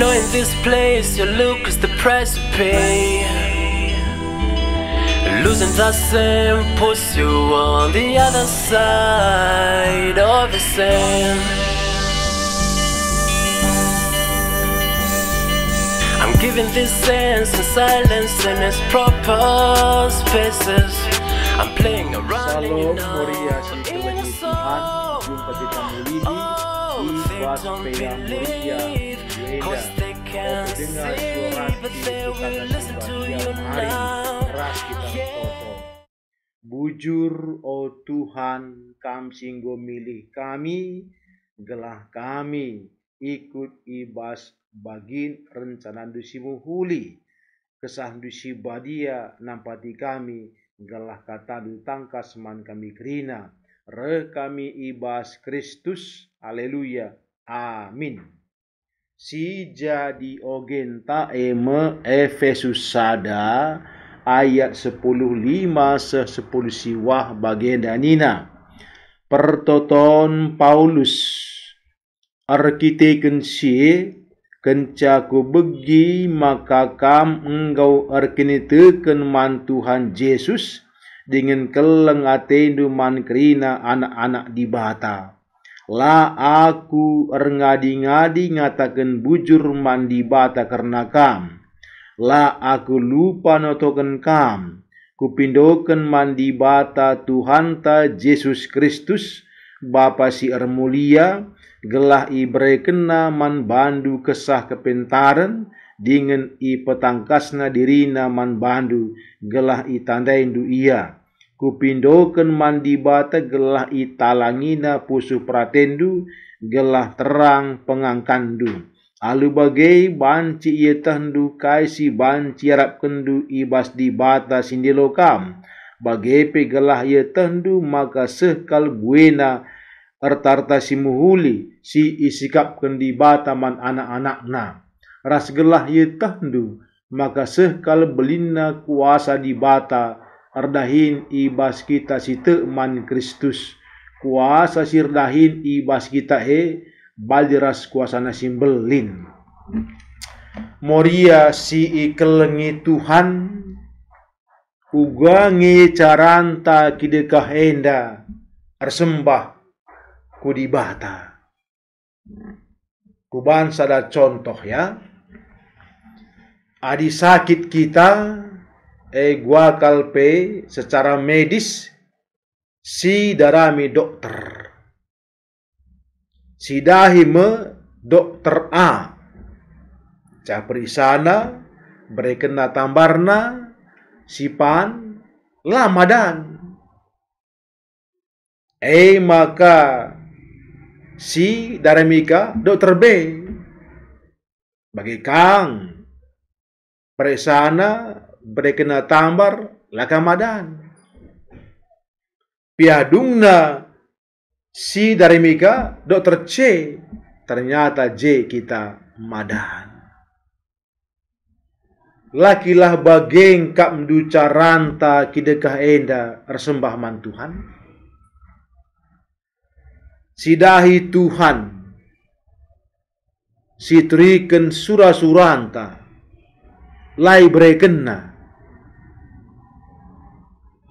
know in this place you look as the price pay. Losing the same puts you on the other side of the same. I'm giving this sense and silence in its proper spaces. I'm playing around in Korea, jumpa kita muli di they see, but they will listen kita Bujur, oh Tuhan, kam singgo milih kami, gelah kami, ikut ibas bagin rencana dusimu huli. Kesah dusi badia ya, nampati kami, gelah kata tangkas man kami kerina. Re kami ibas Kristus, haleluya, amin si jadi ogenta eme Efesus sada ayat 105 se 10 siwah bagenda nina pertoton Paulus arkiteken si kencaku begi maka kam engkau arkiniteken mantuhan Yesus dengan keleng atendu man kerina anak-anak di bata. La aku rengadi-ngadi ngataken bujur mandi bata karena kam. La aku lupa notoken kam. Kupindoken mandi bata Tuhan ta Yesus Kristus, Bapa si Ermulia, gelah ibre kena man bandu kesah kepentaran, dingin i petangkasna dirina man bandu, gelah i du ia kupindoken mandibata gelah italangina pusu pratendu gelah terang pengangkandu alu bagai banci ia tahendu kaisi banci harap kendu ibas di bata sindilokam bagai pe gelah ia maka sekal buena ertarta si muhuli si isikap kendi bata man anak-anakna ras gelah ia tahendu maka sekal belina kuasa di bata ardahin ibas kita si man Kristus kuasa sirdahin ibas kita he baldiras nasim belin. Moria si ikelengi Tuhan uga caranta kidekah enda arsembah kudibata kuban sada contoh ya adi sakit kita kalpe secara medis si darami dokter. me dokter A. capri sana berkena tambarna sipan lamadan. E maka si daramika dokter B. Bagi kang, perisana berekena tambar lakamadan. Piadungna si dari Mika dokter C ternyata J kita madan. Lakilah bageng kap duca ranta kidekah enda resembah mantuhan. Tuhan. Sidahi Tuhan. Sitriken sura-suranta. Lai brekena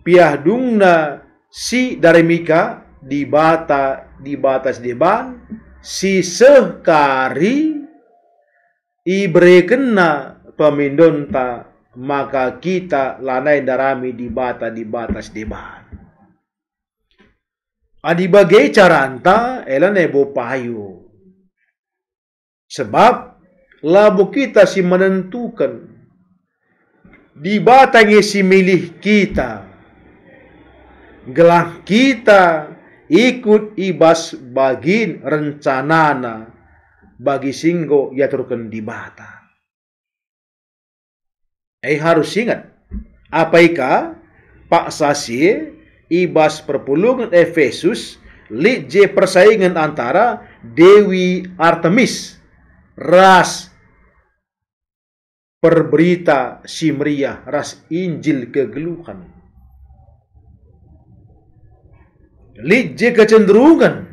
piahdungna si daremika di bata di batas deban si sekari ibrekena pemindonta maka kita lanai darami di bata di batas deban adi bagai caranta elane bo pahayu sebab labu kita si menentukan di batangi si milih kita gelang kita ikut ibas bagin rencanana bagi singgo ya turken di bata. Eh harus ingat, apaika Pak Sasi ibas perpulungan Efesus lije persaingan antara Dewi Artemis ras perberita Simriah ras Injil kegeluhan. Lije kecenderungan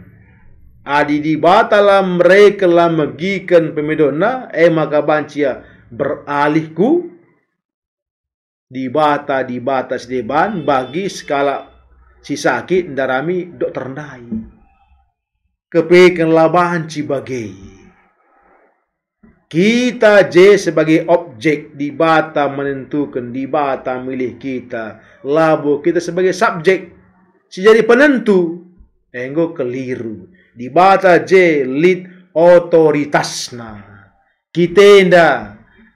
adi di mereka lah megikan pemedona eh maka bancia beralihku di bata di batas deban bagi skala si sakit darami dokter ndai kepekan labahan cibagai kita j sebagai objek di bata menentukan di bata milih kita. Labo kita sebagai subjek si jadi penentu enggo keliru dibata je lid otoritasna kita nda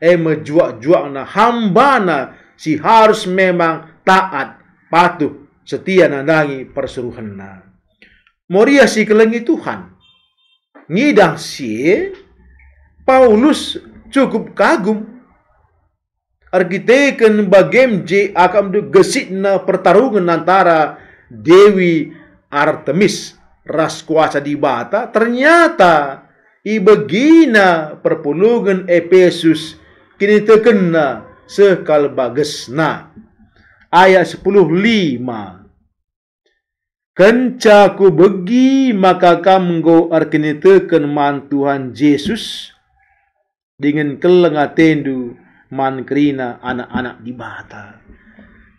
eh mejuak-juak na hambana si harus memang taat patuh setia nandangi perseruhanna moria si kelengi Tuhan ngidang si Paulus cukup kagum argiteken bagem je akan gesitna pertarungan antara Dewi Artemis, ras kuasa di bata, ternyata ibegina perpulungan Efesus kini terkena sekal bagesna. Ayat 10 lima. Kencaku begi maka kamgo arkini teken man Tuhan Yesus dengan kelengatendu man kerina anak-anak di bata.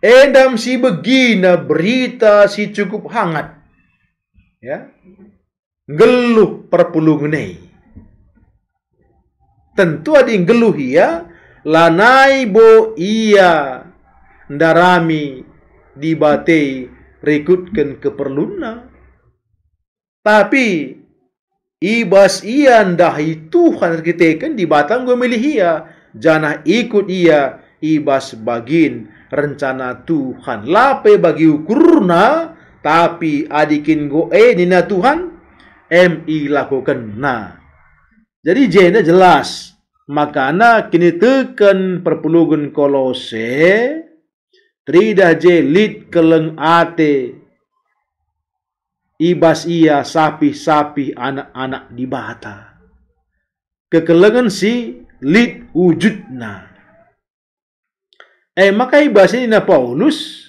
Edam si begina berita si cukup hangat. Ya. Geluh perpulungnei. Tentu ada yang geluh ya. Lanai bo iya. Darami dibatei rekutkan keperluna. Tapi ibas ia dahi Tuhan kita kan di batang gue milih iya, janah ikut ia ibas bagin rencana Tuhan. Lape bagi ukurna, tapi adikin go e eh, nina Tuhan, mi lakukan na. Jadi ini jelas. Makana kini teken perpulugan kolose, tridah je lid keleng ate, ibas ia sapi-sapi anak-anak di bata. Kekelengan si lid wujudna. E eh, makai basi na Paulus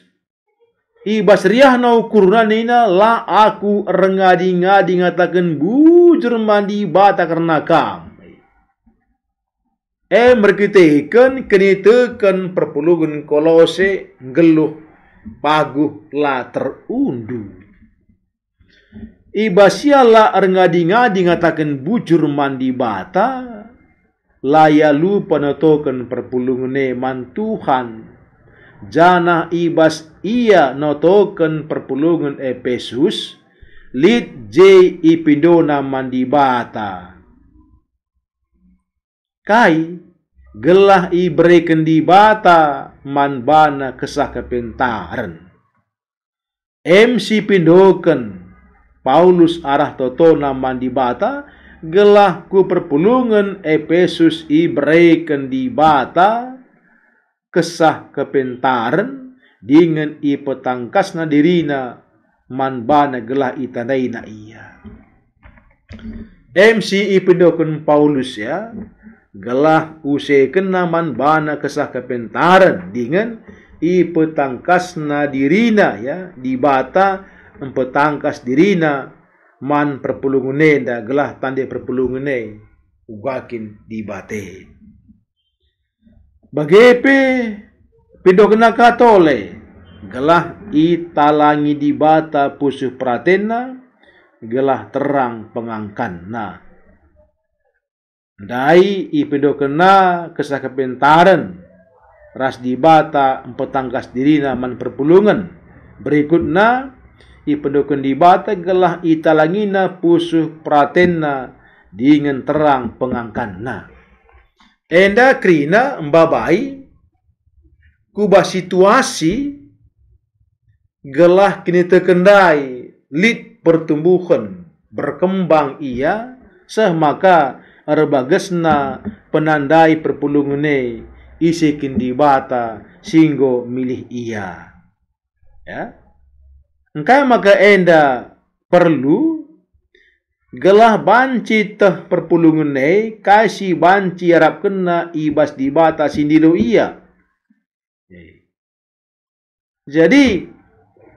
i basriahnau nina la aku rengadi-ngadi ngatakan bujur mandi bata karena kam. E eh, merkitekan kenitekan perpuluhan kolose geluh paguh la terundu. ibasialah la rengadi-ngadi ngatakan bujur mandi bata layalu panotoken perpulungune mantuhan jana ibas ia notoken perpulungan Efesus lit j ipindona mandibata kai gelah ibreken dibata manbana kesah kepintaren MC pindoken Paulus arah totona mandibata gelah ku perpulungan Efesus ibreken di bata kesah kepentaren dengan i nadirina dirina manbana gelah itadaina ia. MC ipedokun Paulus ya gelah use kena manbana kesah kepentaren dengan i nadirina dirina ya di bata empetangkas dirina man perpulungune da gelah tande perpulungune ugakin di bate bagepe kena katole gelah italangi di bata pusuh pratena gelah terang pengangkan pengangkanna dai ipidokena kesakapentaran ras di bata empetangkas dirina man perpulungan na ipedukun bata gelah italangina pusuh pratenna dingin terang pengangkanna. Enda krina mbabai kuba situasi gelah kini terkendai lit pertumbuhan berkembang ia seh maka erbagesna penandai perpulungne isi kindi bata singgo milih ia ya Engka maka enda perlu gelah banci teh perpulungan nei kasih banci harap kena ibas di bata sindiru iya. Jadi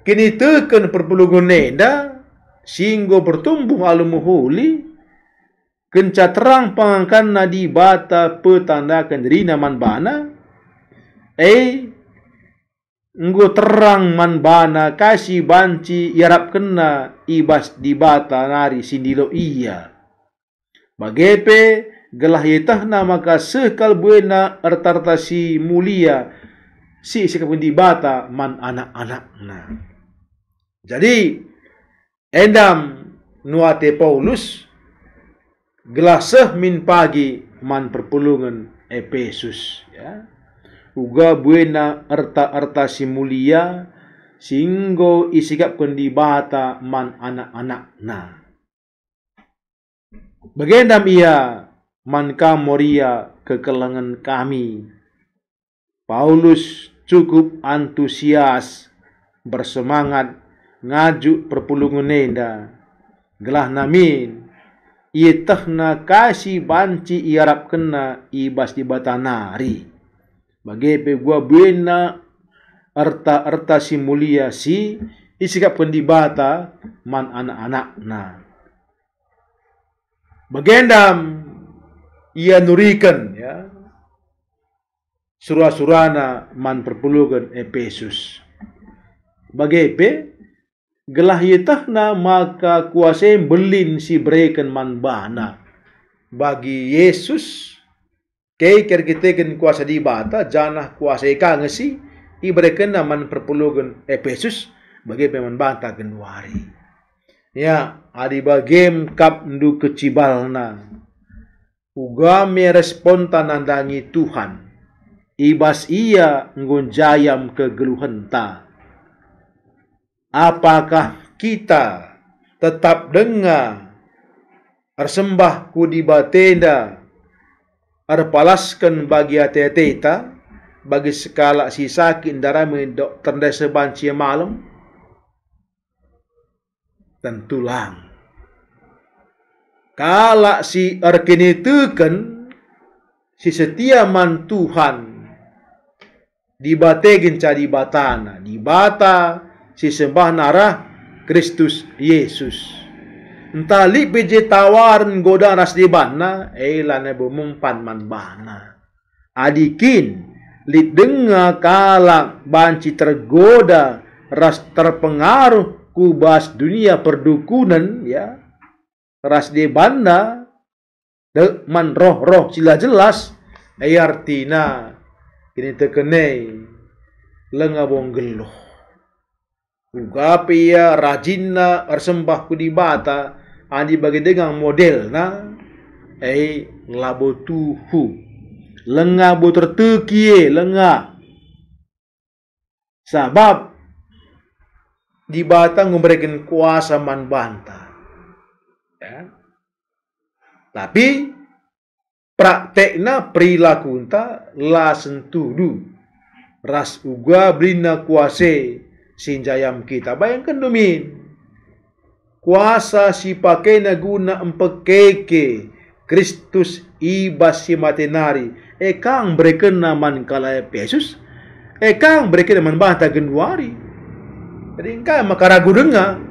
kini teken perpulungan enda singgo bertumbuh alumuhuli kenca terang pangangkan nadi bata petanda diri naman bana eh Enggak terang man bana kasih banci yarap kena ibas di bata nari sindilo iya. Bagepe gelah yetahna maka sekal buena ertarta si mulia si sikap di bata man anak anak na. Jadi endam nuate Paulus gelah seh min pagi man perpulungan Efesus ya uga buena erta-erta si mulia singgo isikap bata man anak-anak na. bagendam ia man moria kekelangan kami Paulus cukup antusias bersemangat ngaju perpulungan nenda gelah namin ia tehna kasih banci iarap kena ibas di batanari Bagepe gua buena arta arta si mulia si isikap pendibata man anak-anak nah bagendam ia nurikan ya surah-surana man perpulukan Efesus bagepe gelah yetahna maka kuasa belin si brekan man bana bagi Yesus Kei ker kita gen kuasa di bata janah kuasa ika ngesi ibare ken naman perpulogen Efesus bagi peman bata ken wari. Ya, adi bagem kap ndu kecibalna. me respon tanandangi Tuhan. Ibas ia ke kegeluhenta. Apakah kita tetap dengar Arsembah ku di batenda arpalaskan bagi ateteita bagi sekala si sakit darami dokter desa banci malam tentulah tulang. Kala si erkini teken si setia man Tuhan dibategin cari batana dibata si sembah narah Kristus Yesus nta biji tawaran goda ras di bana lana ne pan man bana adikin li denga kala banci tergoda ras terpengaruh kubas dunia perdukunan ya ras di bana, de man roh roh sila jelas eh artina kini tekenai lenga bong geluh. Ugapia ya, rajinna arsembah kudibata andi ah, dengan model na eh nglabo tuhu lenga botor tekie lengah. sabab di batang memberikan kuasa man banta ya. tapi praktekna perilaku ta la sentudu ras uga brina kuase sinjayam kita bayangkan domin kuasa si pakai na guna empekeke Kristus ibas si matenari e eh, kang breken naman kalaya Yesus eh, kang breken naman bahta genduari jadi engkau makaragu denga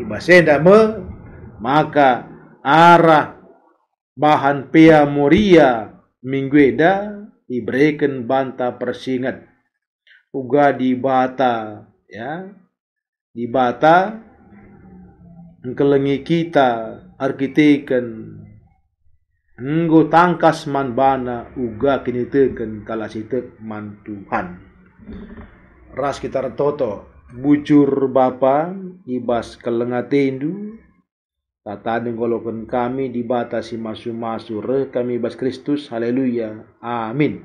ibasenda me maka arah bahan pia moria minggueda ibreken banta persingat uga di bata ya di bata Engkelengi kita arkitekan, Enggo tangkas man bana uga kini teken kalasitek man Tuhan. Ras kita toto bujur bapa ibas kelengatindu Tata dengkolokan kami dibatasi masu-masu re kami ibas Kristus. Haleluya. Amin.